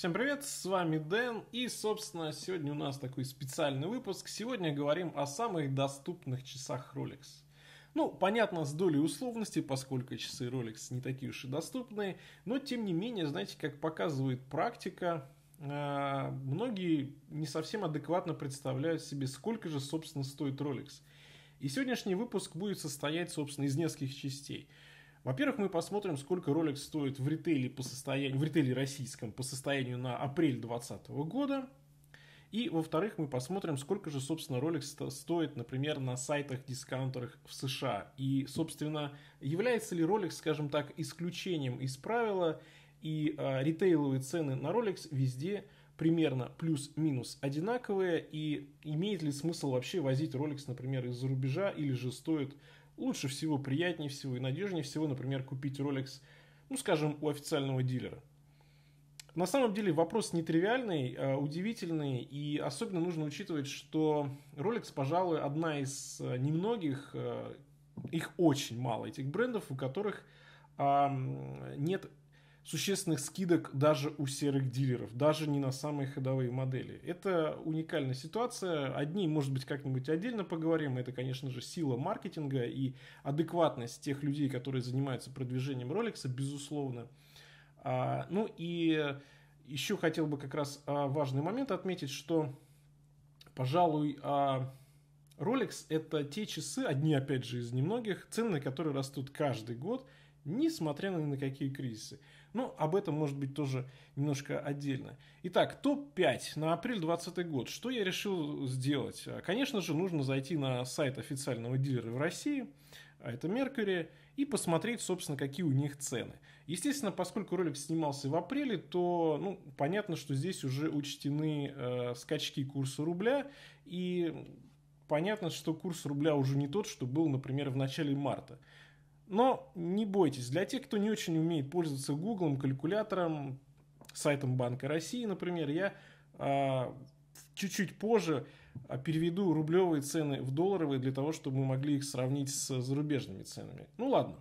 Всем привет, с вами Дэн, и, собственно, сегодня у нас такой специальный выпуск. Сегодня говорим о самых доступных часах Rolex. Ну, понятно, с долей условности, поскольку часы Rolex не такие уж и доступные, но, тем не менее, знаете, как показывает практика, э, многие не совсем адекватно представляют себе, сколько же, собственно, стоит Rolex. И сегодняшний выпуск будет состоять, собственно, из нескольких частей – во-первых, мы посмотрим, сколько Rolex стоит в ритейле, по состоянию, в ритейле российском по состоянию на апрель 2020 года. И, во-вторых, мы посмотрим, сколько же, собственно, Rolex стоит, например, на сайтах-дискаунтерах в США. И, собственно, является ли Rolex, скажем так, исключением из правила, и э, ритейловые цены на Rolex везде примерно плюс-минус одинаковые, и имеет ли смысл вообще возить Rolex, например, из-за рубежа, или же стоит лучше всего, приятнее всего и надежнее всего, например, купить Rolex, ну, скажем, у официального дилера. На самом деле вопрос нетривиальный, а, удивительный, и особенно нужно учитывать, что Rolex, пожалуй, одна из а, немногих, а, их очень мало, этих брендов, у которых нет существенных скидок даже у серых дилеров, даже не на самые ходовые модели. Это уникальная ситуация. Одни, может быть, как-нибудь отдельно поговорим. Это, конечно же, сила маркетинга и адекватность тех людей, которые занимаются продвижением Rolex, безусловно. А, ну и еще хотел бы как раз а, важный момент отметить, что, пожалуй, Rolex а, это те часы, одни опять же из немногих, цены которые растут каждый год, несмотря ни на какие кризисы. Но ну, об этом, может быть, тоже немножко отдельно. Итак, топ-5 на апрель 2020 год. Что я решил сделать? А, конечно же, нужно зайти на сайт официального дилера в России, а это Mercury, и посмотреть, собственно, какие у них цены. Естественно, поскольку ролик снимался в апреле, то ну, понятно, что здесь уже учтены э, скачки курса рубля, и понятно, что курс рубля уже не тот, что был, например, в начале марта. Но не бойтесь, для тех, кто не очень умеет пользоваться Гуглом, калькулятором, сайтом Банка России, например, я а, чуть-чуть позже а, переведу рублевые цены в долларовые для того, чтобы мы могли их сравнить с зарубежными ценами. Ну ладно.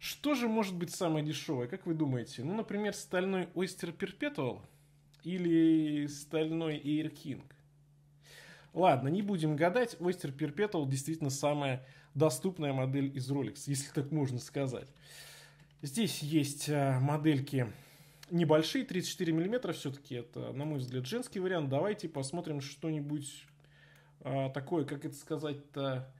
Что же может быть самое дешевое, как вы думаете? Ну, например, стальной Oyster Perpetual или стальной Air King? Ладно, не будем гадать, Oyster Perpetual действительно самая доступная модель из Rolex, если так можно сказать. Здесь есть э, модельки небольшие, 34 мм все-таки. Это, на мой взгляд, женский вариант. Давайте посмотрим что-нибудь а, такое, как это сказать-то,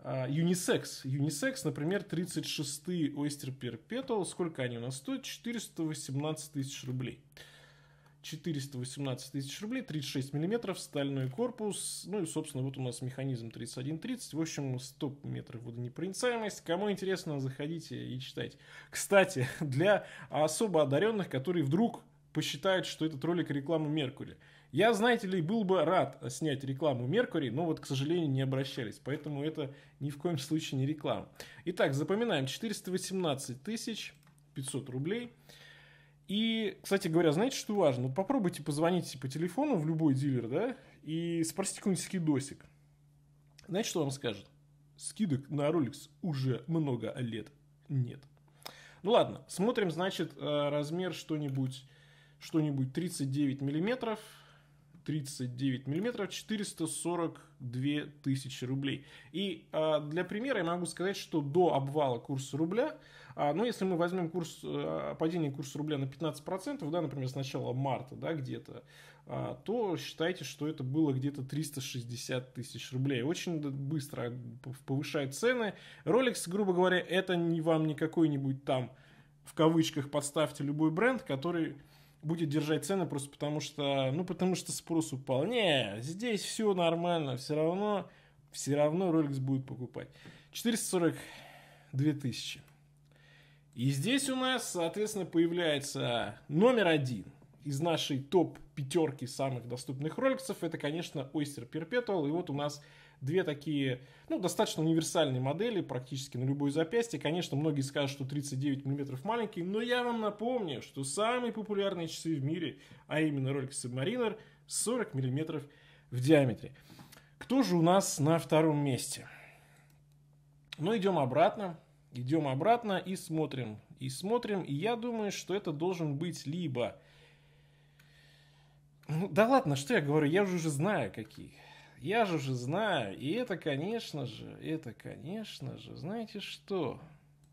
а, юнисекс. Юнисекс, например, 36 Oyster Perpetual. Сколько они у нас стоят? 418 тысяч рублей. 418 тысяч рублей, 36 миллиметров, стальной корпус, ну и, собственно, вот у нас механизм 3130, в общем, 100 метров водонепроницаемость. Кому интересно, заходите и читайте. Кстати, для особо одаренных, которые вдруг посчитают, что этот ролик реклама Меркурия. Я, знаете ли, был бы рад снять рекламу Меркурий, но вот, к сожалению, не обращались, поэтому это ни в коем случае не реклама. Итак, запоминаем, 418 тысяч 500 рублей – и, кстати говоря, знаете, что важно? Вот попробуйте позвонить по типа, телефону в любой дилер, да, и спросите какой-нибудь скидосик. Знаете, что вам скажет? Скидок на Rolex уже много лет нет. Ну ладно, смотрим, значит, э, размер что-нибудь что-нибудь 39 миллиметров, 39 миллиметров 442 тысячи рублей. И а, для примера я могу сказать, что до обвала курса рубля, а, ну если мы возьмем курс, а, падение курса рубля на 15%, да, например, с начала марта да, где-то, то считайте, что это было где-то 360 тысяч рублей. Очень быстро повышает цены. Rolex, грубо говоря, это не вам не какой-нибудь там в кавычках подставьте любой бренд, который будет держать цены просто потому что, ну, потому что спрос упал. Не, здесь все нормально, все равно, все равно Rolex будет покупать. 442 тысячи. И здесь у нас, соответственно, появляется номер один из нашей топ пятерки самых доступных роликсов. Это, конечно, Oyster Perpetual. И вот у нас две такие, ну, достаточно универсальные модели, практически на любое запястье. Конечно, многие скажут, что 39 мм маленький, но я вам напомню, что самые популярные часы в мире, а именно Rolex Submariner, 40 мм в диаметре. Кто же у нас на втором месте? Ну, идем обратно. Идем обратно и смотрим. И смотрим. И я думаю, что это должен быть либо... Ну, да ладно, что я говорю, я уже, уже знаю, какие. Я же уже знаю, и это, конечно же, это, конечно же, знаете что?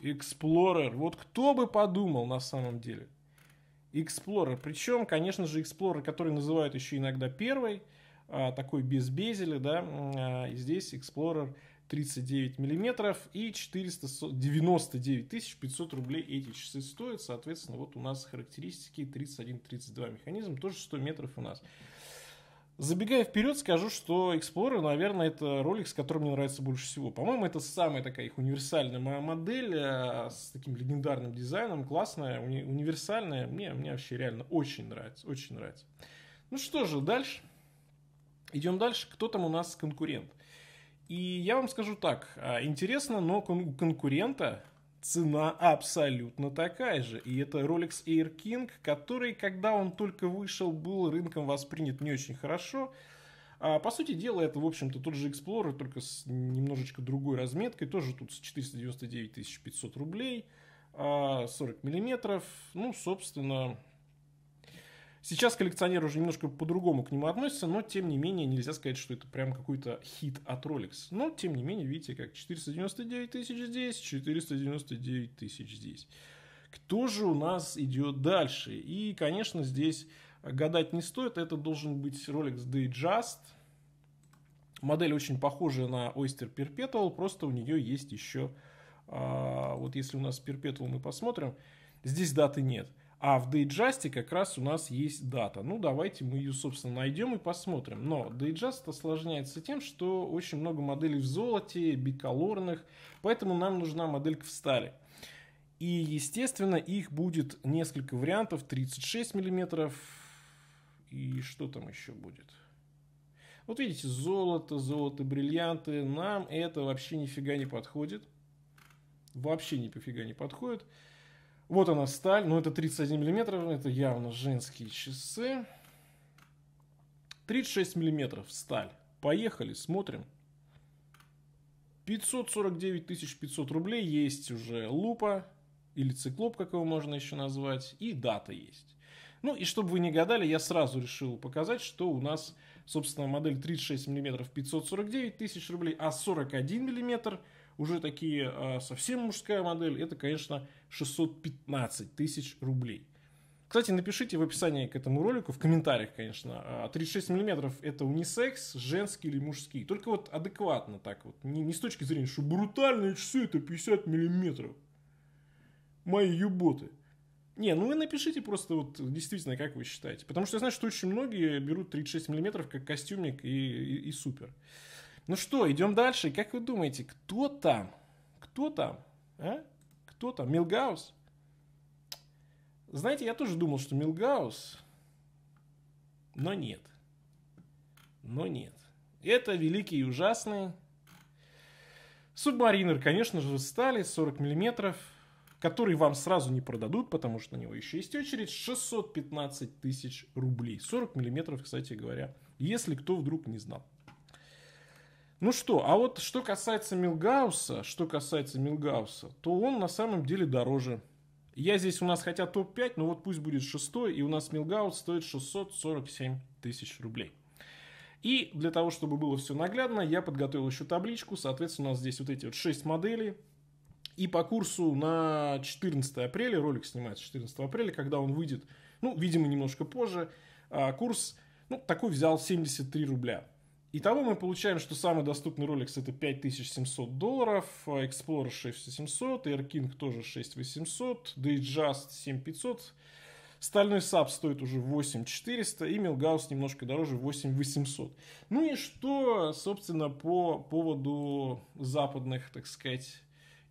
Explorer, вот кто бы подумал на самом деле? Explorer, причем, конечно же, Explorer, который называют еще иногда первой, а, такой без безеля, да, а, и здесь Explorer 39 миллиметров и 499 500 рублей эти часы стоят. Соответственно, вот у нас характеристики 31-32 механизм, тоже 100 метров у нас. Забегая вперед, скажу, что Explorer, наверное, это ролик, с которым мне нравится больше всего. По-моему, это самая такая их универсальная модель э, с таким легендарным дизайном, классная, уни- универсальная. Мне, мне вообще реально очень нравится, очень нравится. Ну что же, дальше. Идем дальше. Кто там у нас конкурент? И я вам скажу так, а, интересно, но у конкурента цена абсолютно такая же. И это Rolex Air King, который, когда он только вышел, был рынком воспринят не очень хорошо. А, по сути дела, это, в общем-то, тот же Explorer, только с немножечко другой разметкой. Тоже тут с 499 500 рублей, 40 а, миллиметров. Ну, собственно, Сейчас коллекционеры уже немножко по-другому к нему относятся, но тем не менее нельзя сказать, что это прям какой-то хит от Rolex. Но тем не менее, видите, как 499 тысяч здесь, 499 тысяч здесь. Кто же у нас идет дальше? И, конечно, здесь гадать не стоит. Это должен быть Rolex Datejust. Модель очень похожа на Oyster Perpetual, просто у нее есть еще... А, вот если у нас Perpetual мы посмотрим, здесь даты нет – а в Datejust как раз у нас есть дата. Ну, давайте мы ее, собственно, найдем и посмотрим. Но Datejust осложняется тем, что очень много моделей в золоте, биколорных, поэтому нам нужна моделька в стали. И, естественно, их будет несколько вариантов, 36 мм и что там еще будет? Вот видите, золото, золото, бриллианты. Нам это вообще нифига не подходит. Вообще ни пофига не подходит. Вот она сталь, ну это 31 миллиметров, это явно женские часы. 36 миллиметров сталь. Поехали, смотрим. 549 500 рублей, есть уже лупа или циклоп, как его можно еще назвать, и дата есть. Ну и чтобы вы не гадали, я сразу решил показать, что у нас, собственно, модель 36 мм 549 тысяч рублей, а 41 миллиметр уже такие а, совсем мужская модель, это, конечно, 615 тысяч рублей. Кстати, напишите в описании к этому ролику, в комментариях, конечно, 36 а, а мм это унисекс, женский или мужский. Только вот адекватно так вот. Не, не с точки зрения, что брутальные часы это 50 мм. Мои юботы. Не, ну вы напишите просто вот действительно, как вы считаете. Потому что я знаю, что очень многие берут 36 мм как костюмник и, и, и супер. Ну что, идем дальше. Как вы думаете, кто там? Кто там? А? Кто там? Милгаус? Знаете, я тоже думал, что Милгаус, но нет. Но нет. Это великий и ужасный субмаринер, конечно же, стали 40 миллиметров, который вам сразу не продадут, потому что на него еще есть очередь, 615 тысяч рублей. 40 миллиметров, кстати говоря, если кто вдруг не знал. Ну что, а вот что касается Милгауса, что касается Милгауса, то он на самом деле дороже. Я здесь у нас хотя топ-5, но вот пусть будет шестой, и у нас Милгаус стоит 647 тысяч рублей. И для того, чтобы было все наглядно, я подготовил еще табличку. Соответственно, у нас здесь вот эти вот 6 моделей. И по курсу на 14 апреля, ролик снимается 14 апреля, когда он выйдет, ну, видимо, немножко позже, а, курс, ну, такой взял 73 рубля. Итого мы получаем, что самый доступный Rolex это 5700 долларов, Explorer 6700, Air King тоже 6800, Datejust 7500, стальной саб стоит уже 8400 и Милгаус немножко дороже 8800. Ну и что, собственно, по поводу западных, так сказать,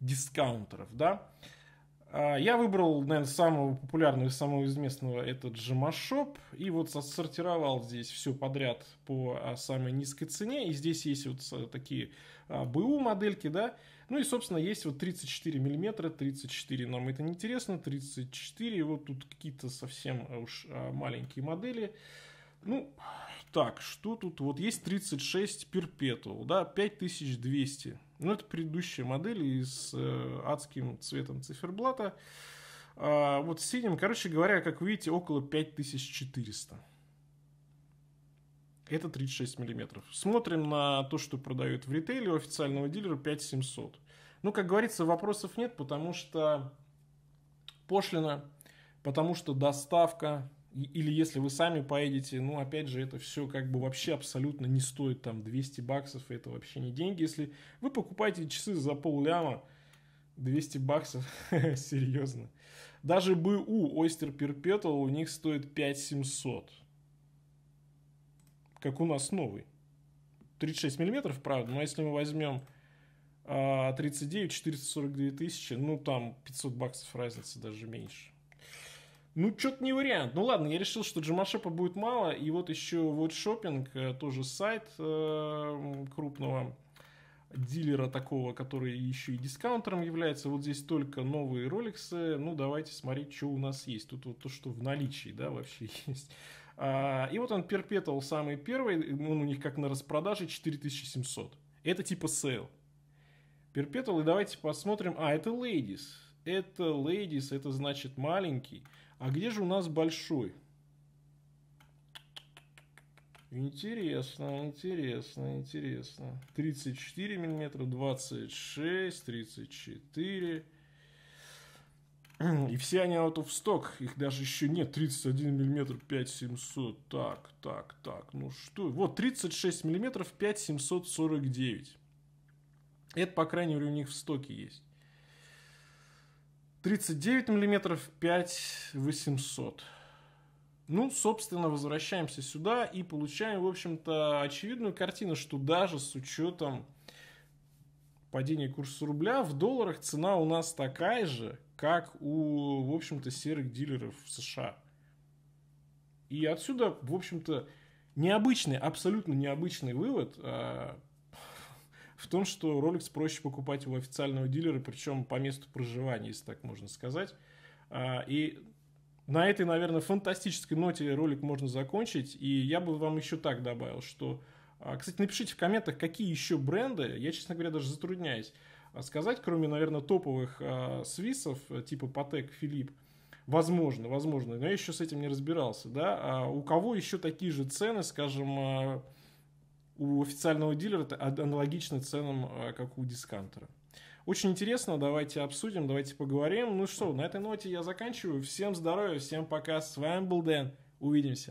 дискаунтеров, да? А, я выбрал, наверное, самого популярного и самого известного этот же Машоп. И вот сортировал здесь все подряд по а, самой низкой цене. И здесь есть вот а, такие БУ модельки, да. Ну и, собственно, есть вот 34 миллиметра, 34 нам это не интересно, 34, вот тут какие-то совсем уж маленькие модели. Ну, так, что тут? Вот есть 36 Перпетул, да, 5200 ну, это предыдущая модель и с э, адским цветом циферблата. А, вот синим, короче говоря, как вы видите, около 5400. Это 36 миллиметров. Смотрим на то, что продают в ритейле у официального дилера 5700. Ну, как говорится, вопросов нет, потому что пошлина, потому что доставка, или если вы сами поедете, ну, опять же, это все как бы вообще абсолютно не стоит там 200 баксов, это вообще не деньги. Если вы покупаете часы за полляма, 200 баксов, серьезно. Даже БУ Ойстер Перпетал у них стоит 5700. Как у нас новый. 36 миллиметров, правда, но если мы возьмем 39, 442 тысячи, ну там 500 баксов разница даже меньше. Ну, что-то не вариант. Ну ладно, я решил, что джимашопа будет мало. И вот еще вот шопинг, э, тоже сайт э, крупного дилера такого, который еще и дискаунтером является. Вот здесь только новые роликсы. Ну, давайте смотреть, что у нас есть. Тут вот то, что в наличии, да, вообще есть. А, и вот он перпетал самый первый. Он у них как на распродаже 4700. Это типа сейл. Перпетал, и давайте посмотрим. А, это Ladies. Это Ladies, это значит маленький. А где же у нас большой? Интересно, интересно, интересно. 34 миллиметра, 26, 34. И все они out of stock. Их даже еще нет. 31 миллиметр 5700. Так, так, так. Ну что? Вот 36 миллиметров 5749. Это, по крайней мере, у них в стоке есть. 39 миллиметров 5800. Ну, собственно, возвращаемся сюда и получаем, в общем-то, очевидную картину, что даже с учетом падения курса рубля в долларах цена у нас такая же, как у, в общем-то, серых дилеров в США. И отсюда, в общем-то, необычный, абсолютно необычный вывод, а, в том, что Rolex проще покупать у официального дилера, причем по месту проживания, если так можно сказать. А, и на этой, наверное, фантастической ноте ролик можно закончить. И я бы вам еще так добавил, что... А, кстати, напишите в комментах, какие еще бренды, я, честно говоря, даже затрудняюсь а, сказать, кроме, наверное, топовых э, свисов, типа Patek, Филипп, возможно, возможно, но я еще с этим не разбирался, да, а у кого еще такие же цены, скажем, у официального дилера аналогичны ценам, а, как у дискантера. Очень интересно, давайте обсудим, давайте поговорим. Ну что, на этой ноте я заканчиваю. Всем здоровья, всем пока. С вами был Дэн. Увидимся.